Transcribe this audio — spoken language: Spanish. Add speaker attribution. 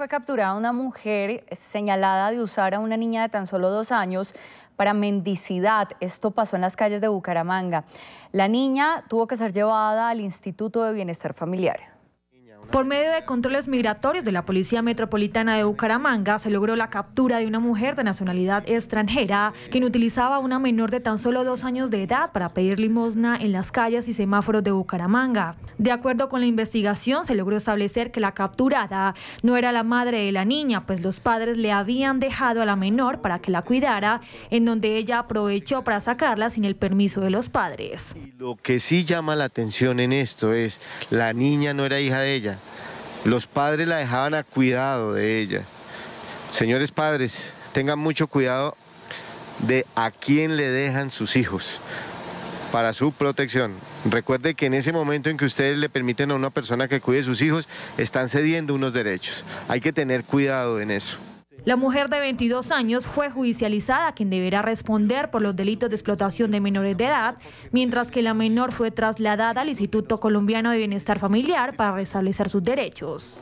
Speaker 1: fue capturada una mujer señalada de usar a una niña de tan solo dos años para mendicidad. Esto pasó en las calles de Bucaramanga. La niña tuvo que ser llevada al Instituto de Bienestar Familiar.
Speaker 2: Por medio de controles migratorios de la Policía Metropolitana de Bucaramanga se logró la captura de una mujer de nacionalidad extranjera quien utilizaba a una menor de tan solo dos años de edad para pedir limosna en las calles y semáforos de Bucaramanga. De acuerdo con la investigación se logró establecer que la capturada no era la madre de la niña, pues los padres le habían dejado a la menor para que la cuidara, en donde ella aprovechó para sacarla sin el permiso de los padres.
Speaker 3: Lo que sí llama la atención en esto es, la niña no era hija de ella, los padres la dejaban a cuidado de ella. Señores padres, tengan mucho cuidado de a quién le dejan sus hijos para su protección. Recuerde que en ese momento en que ustedes le permiten a una persona que cuide sus hijos, están cediendo unos derechos. Hay que tener cuidado en eso.
Speaker 2: La mujer de 22 años fue judicializada, quien deberá responder por los delitos de explotación de menores de edad, mientras que la menor fue trasladada al Instituto Colombiano de Bienestar Familiar para restablecer sus derechos.